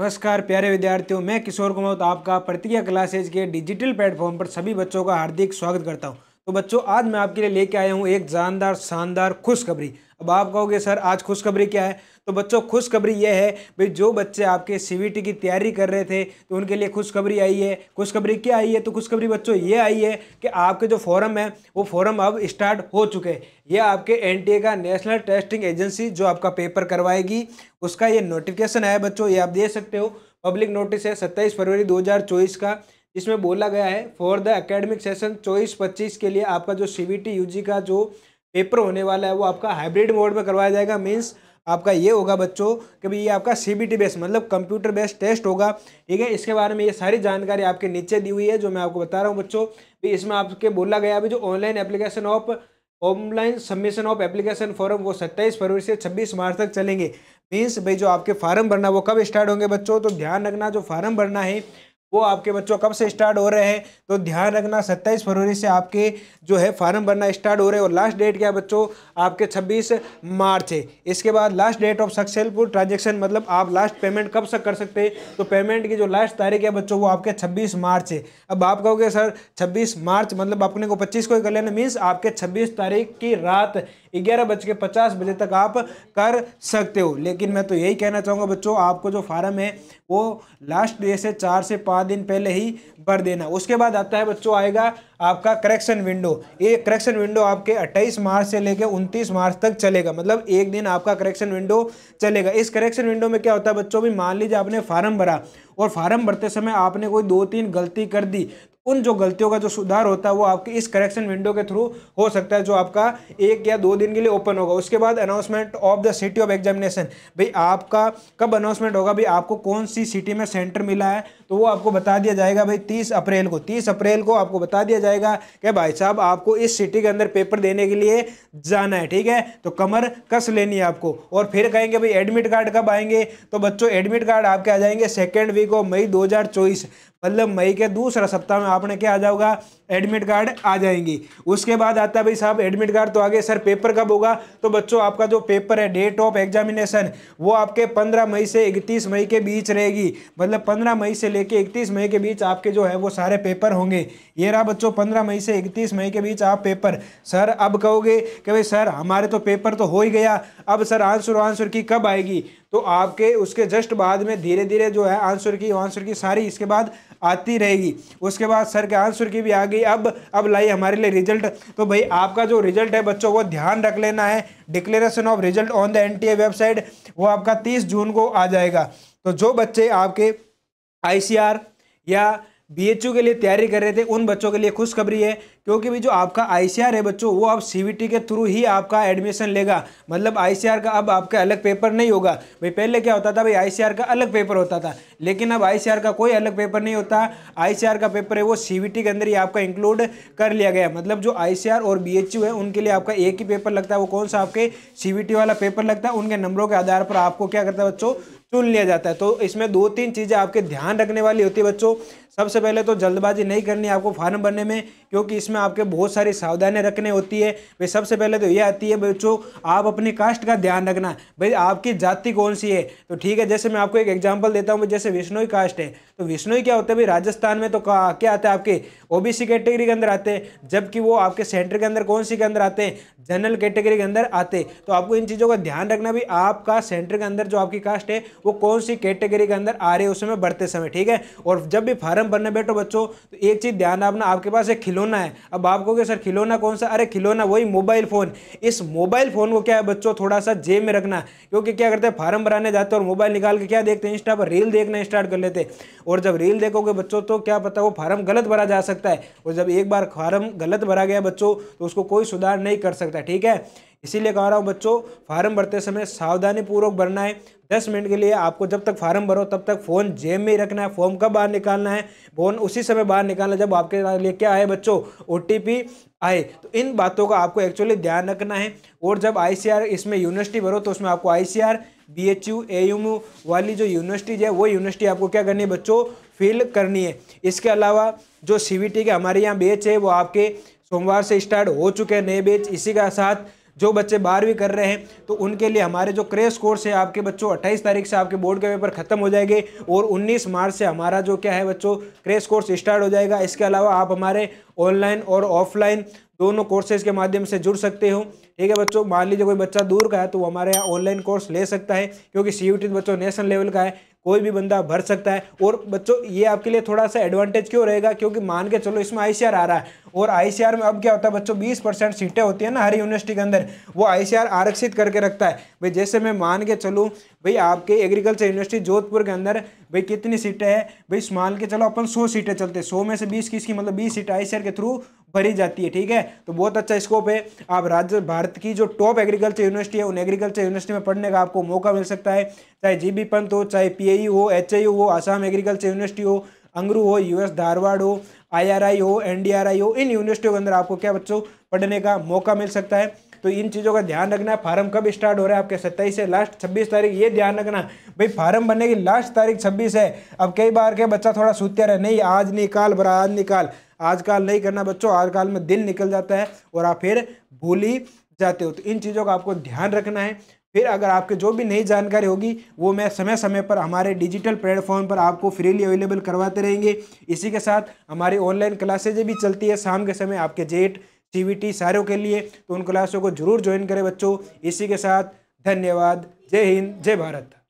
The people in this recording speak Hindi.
नमस्कार प्यारे विद्यार्थियों मैं किशोर कुमार तो आपका प्रतिज्ञा क्लासेज के डिजिटल प्लेटफॉर्म पर सभी बच्चों का हार्दिक स्वागत करता हूँ तो बच्चों आज मैं आपके लिए लेके आया हूँ एक जानदार शानदार खुशखबरी अब आप कहोगे सर आज खुशखबरी क्या है तो बच्चों खुशखबरी यह है भाई जो बच्चे आपके सीवीटी की तैयारी कर रहे थे तो उनके लिए खुशखबरी आई है खुशखबरी क्या आई है तो खुशखबरी बच्चों ये आई है कि आपके जो फॉरम है वो फॉरम अब स्टार्ट हो चुके हैं ये आपके एन का नेशनल टेस्टिंग एजेंसी जो आपका पेपर करवाएगी उसका ये नोटिफिकेशन आया बच्चों ये आप देख सकते हो पब्लिक नोटिस है सत्ताईस फरवरी दो का इसमें बोला गया है फॉर द एकेडमिक सेशन चौबीस पच्चीस के लिए आपका जो सी बी का जो पेपर होने वाला है वो आपका हाइब्रिड मोड में करवाया जाएगा मीन्स आपका ये होगा बच्चों कि भाई ये आपका सी बी बेस्ड मतलब कंप्यूटर बेस्ड टेस्ट होगा ठीक है इसके बारे में ये सारी जानकारी आपके नीचे दी हुई है जो मैं आपको बता रहा हूँ बच्चों इसमें आपके बोला गया अभी जो online application of online submission of application form वो 27 फरवरी से 26 मार्च तक चलेंगे मीन्स भाई जो आपके फार्म भरना वो कब स्टार्ट होंगे बच्चों तो ध्यान रखना जो फार्म भरना है वो आपके बच्चों कब से स्टार्ट हो रहे हैं तो ध्यान रखना सत्ताईस फरवरी से आपके जो है फार्म भरना स्टार्ट हो रहे हैं और लास्ट डेट क्या बच्चों आपके छब्बीस मार्च है इसके बाद last date of successful transaction मतलब आप लास्ट पेमेंट कब से कर सकते हैं तो पेमेंट की जो लास्ट तारीख है बच्चों वो आपके छब्बीस मार्च है अब आप कहोगे सर छब्बीस मार्च मतलब अपने को पच्चीस को ही कर लेना मीन्स आपके छब्बीस तारीख की रात ग्यारह बज के पचास बजे तक आप कर सकते हो लेकिन मैं तो यही कहना चाहूँगा बच्चों आपको जो फार्म है वो लास्ट डे से चार से पाँच दिन पहले ही भर देना उसके बाद आता है बच्चों आएगा आपका करेक्शन विंडो ये करेक्शन विंडो आपके 28 मार्च से लेकर 29 मार्च तक चलेगा मतलब एक दिन आपका करेक्शन विंडो चलेगा इस करेक्शन विंडो में क्या होता है बच्चों भी मान लीजिए आपने फार्म भरा और फार्म भरते समय आपने कोई दो तीन गलती कर दी उन जो गलतियों का जो सुधार होता है वो आपके इस करेक्शन विंडो के थ्रू हो सकता है जो आपका एक या दो दिन के लिए ओपन होगा उसके बाद announcement of the city of examination भाई आपका कब अनाउंसमेंट होगा भाई आपको कौन सी सिटी में सेंटर मिला है तो वो आपको बता दिया जाएगा भाई तीस अप्रैल को तीस अप्रैल को आपको बता दिया जाएगा कि भाई साहब आपको इस सिटी के अंदर पेपर देने के लिए जाना है ठीक है तो कमर कस लेनी है आपको और फिर कहेंगे भाई एडमिट कार्ड कब आएंगे तो बच्चों एडमिट कार्ड आपके आ जाएंगे सेकेंड वीक ऑफ मई दो मतलब मई के दूसरा सप्ताह में आपने क्या आ जाओगा एडमिट कार्ड आ जाएंगी उसके बाद आता है भाई साहब एडमिट कार्ड तो आगे सर पेपर कब होगा तो बच्चों आपका जो पेपर है डेट ऑफ एग्जामिनेशन वो आपके 15 मई से 31 मई के बीच रहेगी मतलब 15 मई से लेके 31 मई के बीच आपके जो है वो सारे पेपर होंगे ये रहा बच्चों पंद्रह मई से इकतीस मई के बीच आप पेपर सर अब कहोगे कि भाई सर हमारे तो पेपर तो हो ही गया अब सर आंसर आंसर की कब आएगी तो आपके उसके जस्ट बाद में धीरे धीरे जो है आंसर की आंसर की सारी इसके बाद आती रहेगी उसके बाद सर के आंसर की भी आ गई अब अब लाई हमारे लिए रिजल्ट तो भाई आपका जो रिजल्ट है बच्चों वो ध्यान रख लेना है declaration of result on the N website वो आपका तीस जून को आ जाएगा तो जो बच्चे आपके आई या बी के लिए तैयारी कर रहे थे उन बच्चों के लिए खुशखबरी है क्योंकि भी जो आपका आईसीआर है बच्चों वो अब सीबीटी के थ्रू ही आपका एडमिशन लेगा मतलब आईसीआर का अब आपका अलग पेपर नहीं होगा भाई पहले क्या होता था भाई आईसीआर का अलग पेपर होता था लेकिन अब आईसीआर का कोई अलग पेपर नहीं होता आईसीआर का पेपर है वो सीबीटी के अंदर ही आपका इंक्लूड कर लिया गया मतलब जो आई और बी है उनके लिए आपका एक ही पेपर लगता है वो कौन सा आपके सी वाला पेपर लगता है उनके नंबरों के आधार पर आपको क्या करता है बच्चों चुन लिया जाता है तो इसमें दो तीन चीज़ें आपके ध्यान रखने वाली होती है बच्चों सबसे पहले तो जल्दबाजी नहीं करनी आपको फार्म भरने में क्योंकि इसमें आपके बहुत सारी सावधानियाँ रखने होती है भाई सबसे पहले तो ये आती है बच्चों आप अपने कास्ट का ध्यान रखना भाई आपकी जाति कौन सी है तो ठीक है जैसे मैं आपको एक एग्जाम्पल देता हूँ जैसे विष्णु कास्ट है तो विश्नोई क्या होते हैं भाई राजस्थान में तो क्या आते हैं आपके ओबीसी कैटेगरी के अंदर आते हैं जबकि वो आपके सेंटर के अंदर कौन सी के अंदर आते हैं जनरल कैटेगरी के अंदर आते तो आपको इन चीज़ों का ध्यान रखना भी आपका सेंटर के अंदर जो आपकी कास्ट है वो कौन सी कैटेगरी के अंदर आ रही है उसमें बढ़ते समय ठीक है और जब भी फार्म भरने बैठो बच्चों तो एक चीज़ ध्यान रखना आपके पास एक खिलौना है अब आप कहोगे सर खिलौना कौन सा अरे खिलौना वही मोबाइल फ़ोन इस मोबाइल फ़ोन को क्या है बच्चों थोड़ा सा जेब में रखना क्योंकि क्या करते हैं फार्म भराने जाते हैं और मोबाइल निकाल के क्या देखते हैं इंस्टा पर रील देखना स्टार्ट कर लेते हैं और जब रील देखोगे बच्चों तो क्या पता वो फार्म गलत भरा जा सकता है और जब एक बार फार्म गलत भरा गया बच्चों तो उसको कोई सुधार नहीं कर सकता ठीक है इसीलिए कह रहा हूँ बच्चों फार्म भरते समय सावधानी पूर्वक भरना है दस मिनट के लिए आपको जब तक फार्म भरो तब तक फ़ोन जेब में ही रखना है फॉर्म कब बाहर निकालना है फ़ोन उसी समय बाहर निकालना जब आपके लिए क्या आए बच्चों ओ आए तो इन बातों का आपको एक्चुअली ध्यान रखना है और जब आई इसमें यूनिवर्सिटी भरो तो उसमें आपको I B H U A U वाली जो यूनिवर्सिटीज़ है वो यूनिवर्सिटी आपको क्या करनी है बच्चों फिल करनी है इसके अलावा जो सी वी टी के हमारे यहाँ बेच है वो आपके सोमवार से स्टार्ट हो चुके हैं नए बेच इसी के साथ जो बच्चे बारहवीं कर रहे हैं तो उनके लिए हमारे जो क्रेश कोर्स है आपके बच्चों अट्ठाईस तारीख से आपके बोर्ड के पेपर खत्म हो जाएंगे और उन्नीस मार्च से हमारा जो क्या है बच्चों क्रेश कोर्स स्टार्ट हो जाएगा इसके अलावा आप हमारे ऑनलाइन और ऑफलाइन दोनों कोर्सेज के माध्यम से जुड़ सकते हो ठीक है बच्चों मान लीजिए कोई बच्चा दूर का है तो वो हमारे यहाँ ऑनलाइन कोर्स ले सकता है क्योंकि सी बच्चों नेशनल लेवल का है कोई भी बंदा भर सकता है और बच्चों ये आपके लिए थोड़ा सा एडवांटेज क्यों रहेगा क्योंकि मान के चलो इसमें आई आ रहा है और आईसीआर में अब क्या होता है बच्चों बीस परसेंट सीटें होती है ना हर यूनिवर्सिटी के अंदर वो आईसीआर आरक्षित करके रखता है भाई जैसे मैं मान के चलूँ भाई आपके एग्रीकल्चर यूनिवर्सिटी जोधपुर के अंदर भाई कितनी सीटें हैं भाई मान के चलो अपन सौ सीटें चलते सौ में से बीस किसकी मतलब बीस सीट आई के थ्रू भरी जाती है ठीक है तो बहुत अच्छा स्कोप है आप राज्य भारत की जो टॉप एग्रीकल्चर यूनिवर्सिटी है उन एग्रीकल्चर यूनिवर्सिटी में पढ़ने का आपको मौका मिल सकता है चाहे जी बी पंत हो चाहे पी e हो एच e हो आसाम एग्रीकल्चर यूनिवर्सिटी हो अंगरू हो यूएस धारवाड़ हो आईआरआई हो एनडीआरआई हो इन यूनिवर्सिटियों के अंदर आपको क्या बच्चों पढ़ने का मौका मिल सकता है तो इन चीज़ों का ध्यान रखना है फार्म कब स्टार्ट हो रहा है आपके सत्ताईस से लास्ट छब्बीस तारीख ये ध्यान रखना भाई फार्म बनने की लास्ट तारीख छब्बीस है अब कई बार के बच्चा थोड़ा सुत्या रहे नहीं आज निकाल बरा आज निकाल आजकल नहीं करना बच्चों आजकल में दिन निकल जाता है और आप फिर भूल ही जाते हो तो इन चीज़ों का आपको ध्यान रखना है फिर अगर आपके जो भी नई जानकारी होगी वो मैं समय समय पर हमारे डिजिटल प्लेटफॉर्म पर आपको फ्रीली अवेलेबल करवाते रहेंगे इसी के साथ हमारी ऑनलाइन क्लासेज भी चलती है शाम के समय आपके जेट टी सारों के लिए तो उन क्लासों को जरूर ज्वाइन करें बच्चों इसी के साथ धन्यवाद जय हिंद जय भारत